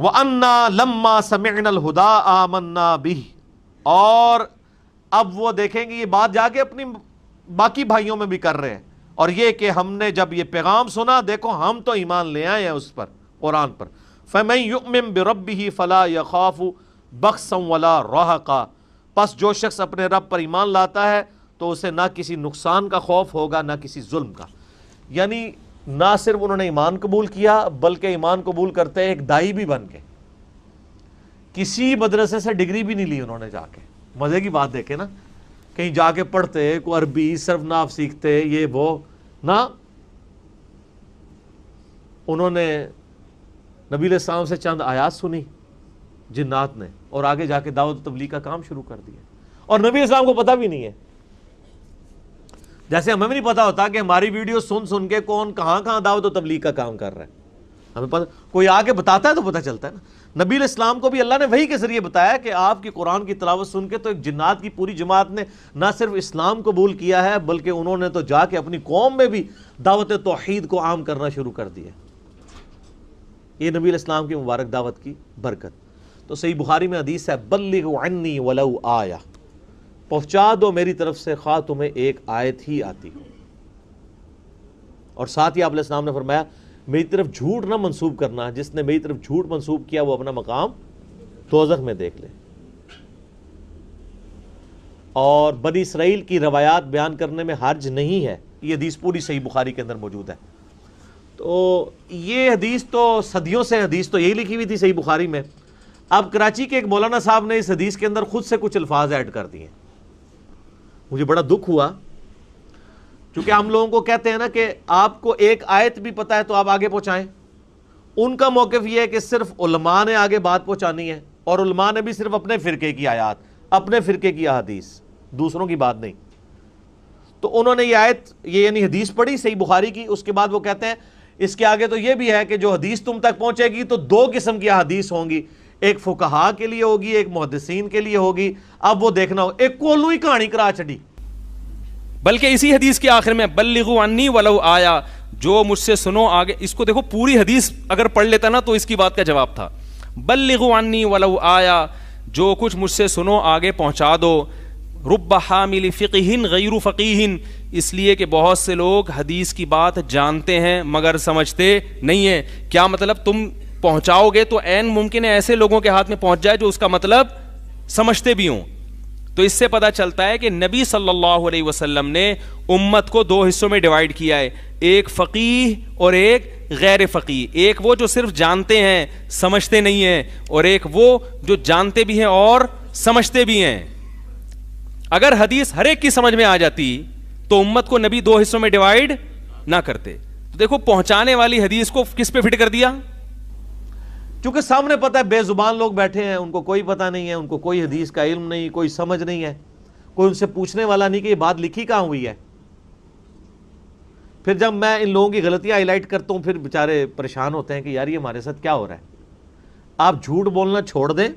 व अन्ना लम्मा समिन हुदा आमन्ना भी और अब वो देखेंगे ये बात जाके अपनी बाकी भाइयों में भी कर रहे हैं और ये कि हमने जब ये पैगाम सुना देखो हम तो ईमान ले आए हैं उस पर कुरान पर फ़मई युमिम बिरब ही फ़ला यखाफ बख्सम वला रोह का बस जो शख्स अपने रब पर ईमान लाता है तो उसे ना किसी नुकसान का खौफ होगा ना किसी जुल्म का यानी ना सिर्फ उन्होंने ईमान कबूल किया बल्कि ईमान कबूल करते एक दाई भी बन के किसी मदरसे से डिग्री भी नहीं ली उन्होंने जाके मज़े की बात देखे ना कहीं जाके पढ़ते को अरबी सर्वनाफ सीखते ये वो ना उन्होंने नबील साम से चंद आयात सुनी जिन्नात ने और आगे जाके दावत तबली का काम शुरू कर दिया और नबी इस्लाम को पता भी नहीं है जैसे हमें भी नहीं पता होता कि हमारी वीडियो सुन सुन के कौन कहाँ कहाँ दावत तो तबलीग का काम कर रहा है हमें पता कोई आके बताता है तो पता चलता है ना नबी इस्लाम को भी अल्लाह ने वही के जरिए बताया कि आपकी कुरान की तलावत सुन के तो एक जन्नात की पूरी जमात ने ना सिर्फ इस्लाम कबूल किया है बल्कि उन्होंने तो जाके अपनी कौम में भी दावत तोहद को आम करना शुरू कर दिया ये नबी इस्लाम की मुबारक दावत की बरकत तो सही बुखारी में अदीस है बल्ली वलऊ आया पहुंचा दो मेरी तरफ से खा तुम्हें एक आयत ही आती हो और साथ ही आप ने फरमाया मेरी तरफ झूठ ना मंसूब करना जिसने मेरी तरफ झूठ मंसूब किया वो अपना मकाम तो में देख ले और बनी इसराइल की रवायात बयान करने में हर्ज नहीं है ये हदीस पूरी सही बुखारी के अंदर मौजूद है तो ये हदीस तो सदियों से हदीस तो यही लिखी हुई थी सही बुखारी में अब कराची के एक मौलाना साहब ने इस हदीस के अंदर ख़ुद से कुछ अल्फाज ऐड कर दिए मुझे बड़ा दुख हुआ क्योंकि हम लोगों को कहते हैं ना कि आपको एक आयत भी पता है तो आप आगे पहुंचाएं उनका मौकफ यह है कि सिर्फ उलमा ने आगे बात पहुंचानी है और उलमा ने भी सिर्फ अपने फ़िरके की आयात अपने फ़िरके की अदीस दूसरों की बात नहीं तो उन्होंने ये आयत ये यानी हदीस पढ़ी सही बुखारी की उसके बाद वो कहते हैं इसके आगे तो ये भी है कि जो हदीस तुम तक पहुंचेगी तो दो किस्म की हदीस होंगी एक फुकहा के लिए होगी एक मुहदसिन के लिए होगी अब वो देखना हो एक कोलू ही कहानी करा छी बल्कि इसी हदीस के आखिर में बल्लिगु अन्नी वलव आया जो मुझसे सुनो आगे इसको देखो पूरी हदीस अगर पढ़ लेता ना तो इसकी बात का जवाब था बल्लिगु अन्नी वलव आया जो कुछ मुझसे सुनो आगे पहुंचा दो रुब हामिल फ़िकिन गैरु फ़कीन इसलिए कि बहुत से लोग हदीस की बात जानते हैं मगर समझते नहीं हैं क्या मतलब तुम पहुंचाओगे तो एन मुमकिन है ऐसे लोगों के हाथ में पहुंच जाए जो उसका मतलब समझते भी हों तो इससे पता चलता है कि नबी सल्लल्लाहु अलैहि वसल्लम ने उम्मत को दो हिस्सों में डिवाइड किया है एक फकी और एक गैर फकी एक वो जो सिर्फ जानते हैं समझते नहीं हैं और एक वो जो जानते भी हैं और समझते भी हैं अगर हदीस हर एक की समझ में आ जाती तो उम्मत को नबी दो हिस्सों में डिवाइड ना करते तो देखो पहुंचाने वाली हदीस को किस पे फिट कर दिया चूंकि सामने पता है बेजुबान लोग बैठे हैं उनको कोई पता नहीं है उनको कोई हदीस का इल्म नहीं कोई समझ नहीं है कोई उनसे पूछने वाला नहीं कि ये बात लिखी कहाँ हुई है फिर जब मैं इन लोगों की गलतियाँ हाईलाइट करता हूँ फिर बेचारे परेशान होते हैं कि यार ये हमारे साथ क्या हो रहा है आप झूठ बोलना छोड़ दें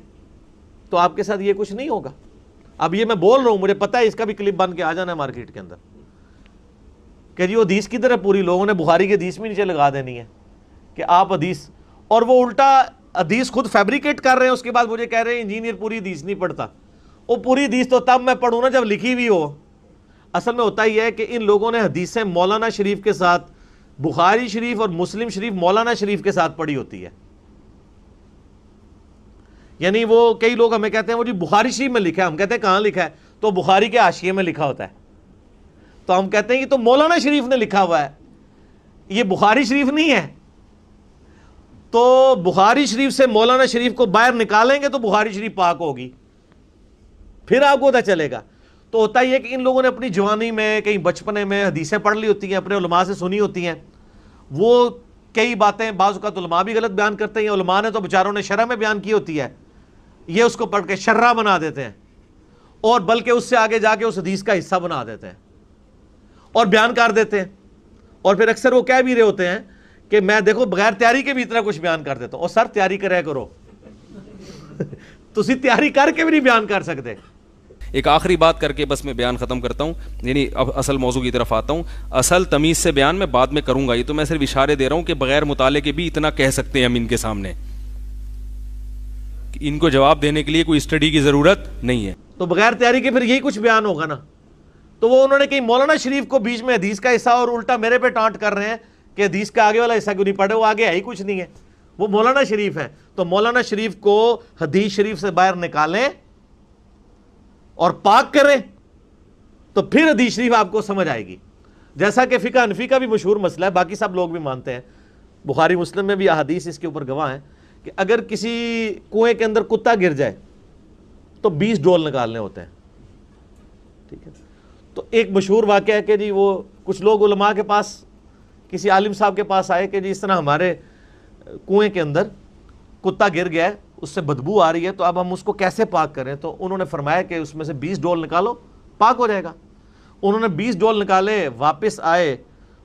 तो आपके साथ ये कुछ नहीं होगा अब ये मैं बोल रहा हूँ मुझे पता है इसका भी क्लिप बन के आ जाना है मार्केट के अंदर कह जी वो हदीस की तरह पूरी लोगों ने बुखारी की हदीस भी नीचे लगा देनी है कि आप हदीस और वो उल्टा हदीस खुद फैब्रिकेट कर रहे हैं उसके बाद मुझे कह रहे हैं इंजीनियर पूरी हदीस नहीं पढ़ता वो पूरी अधीस तो तब मैं पढ़ूँ ना जब लिखी हुई हो असल में होता ही है कि इन लोगों ने हदीसें मौलाना शरीफ के साथ बुखारी शरीफ और मुस्लिम शरीफ मौलाना शरीफ के साथ पढ़ी होती है यानी वो कई लोग हमें कहते हैं वो जी बुखारी शरीफ में लिखा है हम कहते हैं कहाँ लिखा है तो बुखारी के आशिये में लिखा होता है तो हम कहते हैं कि तो मौलाना शरीफ ने लिखा हुआ है ये बुखारी शरीफ नहीं है तो बुखारी शरीफ से मौलाना शरीफ को बाहर निकालेंगे तो बुखारी शरीफ पाक होगी फिर आपको पता चलेगा तो होता ही है कि इन लोगों ने अपनी जवानी में कहीं बचपने में हदीसें पढ़ ली होती हैं अपने उलमा से सुनी होती हैं वो कई बातें बाज़ का तो भी गलत बयान करते हैं उलमा ने तो बेचारों ने शरह में बयान की होती है ये उसको पढ़ के शर्रा बना देते हैं और बल्कि उससे आगे जाके उस हदीस का हिस्सा बना देते हैं और बयान कर देते हैं और फिर अक्सर वो कह भी रहे होते हैं कि मैं देखो बगैर तैयारी के भी इतना कुछ बयान कर देता हूँ और सर तैयारी करे करो तुम तैयारी करके भी नहीं बयान कर सकते एक आखिरी बात करके बस मैं बयान ख़त्म करता हूँ यानी अब असल मौजू की तरफ आता हूँ असल तमीज़ से बयान मैं बाद में करूंगा ये तो मैं सिर्फ इशारे दे रहा हूँ कि बगैर मुताले के भी इतना कह सकते हैं हम इनके सामने इनको जवाब देने के लिए कोई स्टडी की ज़रूरत नहीं है तो बगैर तैयारी के फिर यही कुछ बयान होगा ना तो वो उन्होंने कहीं मौलाना शरीफ को बीच में हदीस का हिस्सा और उल्टा मेरे पे टांट कर रहे हैं कि हदीस का आगे वाला हिस्सा क्यों नहीं पढ़े वो आगे है ही कुछ नहीं है वो मौलाना शरीफ है तो मौलाना शरीफ को हदीस शरीफ से बाहर निकालें और पाक करें तो फिर हदीस शरीफ आपको समझ आएगी जैसा कि फ़िका अनफी का भी मशहूर मसला है बाकी सब लोग भी मानते हैं बुखारी मुस्लिम में भी अदीस इसके ऊपर गवाह हैं कि अगर किसी कुएं के अंदर कुत्ता गिर जाए तो बीस डोल निकालने होते हैं ठीक है तो एक मशहूर वाक्य है कि जी वो कुछ लोग उलमा के पास किसी आलिम साहब के पास आए कि जी इस तरह हमारे कुएं के अंदर कुत्ता गिर गया है उससे बदबू आ रही है तो अब हम उसको कैसे पाक करें तो उन्होंने फरमाया कि उसमें से बीस डोल निकालो पाक हो जाएगा उन्होंने बीस डोल निकाले वापस आए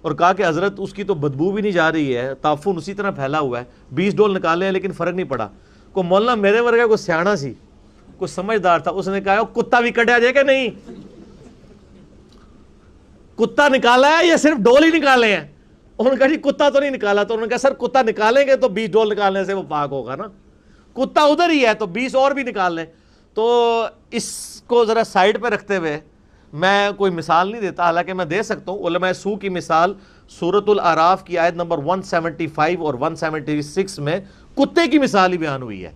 और कहा कि हज़रत उसकी तो बदबू भी नहीं जा रही है ताफुन उसी तरह फैला हुआ है बीस डोल निकाले हैं लेकिन फ़र्क नहीं पड़ा को मौलना मेरे वर्ग को सियाणा सी कुछ समझदार था उसने कहा कुत्ता भी कटा जाए कि नहीं कुत्ता निकाला है या सिर्फ डोल ही निकाले हैं उन्होंने कहा जी कुत्ता तो नहीं निकाला तो उन्होंने कहा सर कुत्ता निकालेंगे तो बीस डोल निकालने से वो पाक होगा ना कुत्ता उधर ही है तो बीस और भी निकाल लें तो इसको ज़रा साइड पर रखते हुए मैं कोई मिसाल नहीं देता हालांकि मैं दे सकता हूँ उलमा सू की मिसाल सूरतुल आराफ की आयत नंबर 175 और 176 में कुत्ते की मिसाल ही बयान हुई है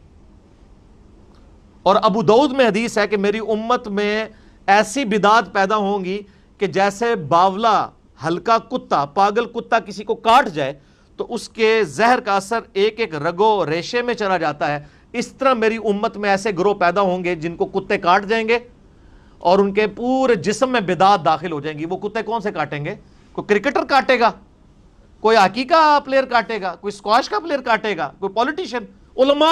और अबू दाऊद में हदीस है कि मेरी उम्मत में ऐसी बिदात पैदा होंगी कि जैसे बावला हल्का कुत्ता पागल कुत्ता किसी को काट जाए तो उसके जहर का असर एक एक रगो रेशे में चला जाता है इस तरह मेरी उम्मत में ऐसे ग्रोह पैदा होंगे जिनको कुत्ते काट जाएंगे और उनके पूरे जिसम में बिदात दाखिल हो जाएंगी वो कुत्ते कौन से काटेंगे कोई क्रिकेटर काटेगा कोई हॉकी का प्लेयर काटेगा कोई स्क्वाश का प्लेयर काटेगा कोई पॉलिटिशियन उलमा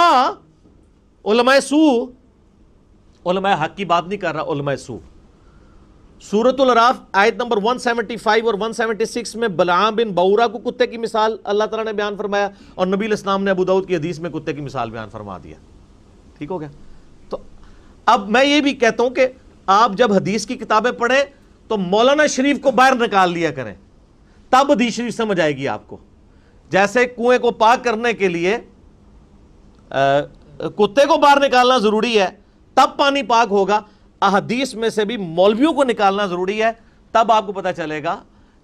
उलमा सू उलमा हक की बात नहीं कर रहा उलमा सू सूरतुल अराफ आयत नंबर 175 और 176 में बलाम बिन बउरा को कुत्ते की मिसाल अल्लाह तला ने बयान फरमाया और नबील इस्लाम ने दाऊद की हदीस में कुत्ते की मिसाल बयान फरमा दिया ठीक हो गया तो अब मैं ये भी कहता हूं कि आप जब हदीस की किताबें पढ़ें तो मौलाना शरीफ को बाहर निकाल लिया करें तब हदीस शरीफ समझ आएगी आपको जैसे कुएं को पाक करने के लिए कुत्ते को बाहर निकालना जरूरी है तब पानी पाक होगा अहदीस में से भी मौलवियों को निकालना ज़रूरी है तब आपको पता चलेगा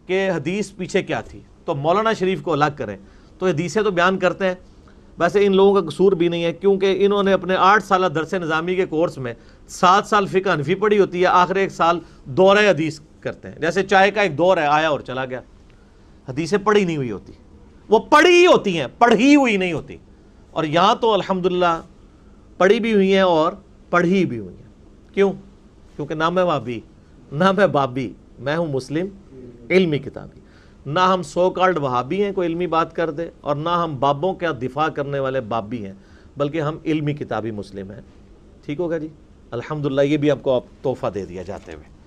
कि हदीस पीछे क्या थी तो मौलाना शरीफ को अलग करें तो हदीसें तो बयान करते हैं वैसे इन लोगों का कसूर भी नहीं है क्योंकि इन्होंने अपने आठ साल दरस निज़ामी के कोर्स में सात साल फ़िका अनफी पढ़ी होती है आखिर एक साल दौर हदीस करते हैं जैसे चाय का एक दौर है आया और चला गया हदीसें पढ़ी नहीं हुई होती वो पढ़ी ही होती हैं पढ़ी हुई नहीं होती और यहाँ तो अलहमदिल्ला पढ़ी भी हुई हैं और पढ़ी भी हुई हैं क्यों क्योंकि ना मैं वाबी ना मैं बाबी मैं हूँ मुस्लिम इल्मी किताबी ना हम सो कार्ड वहाबी हैं कोई इल्मी बात कर दे और ना हम बाबों का दिफा करने वाले बाबी हैं बल्कि हम इल्मी किताबी मुस्लिम हैं ठीक होगा जी अल्हम्दुलिल्लाह ये भी आपको आप तोहफ़ा दे दिया जाते हुए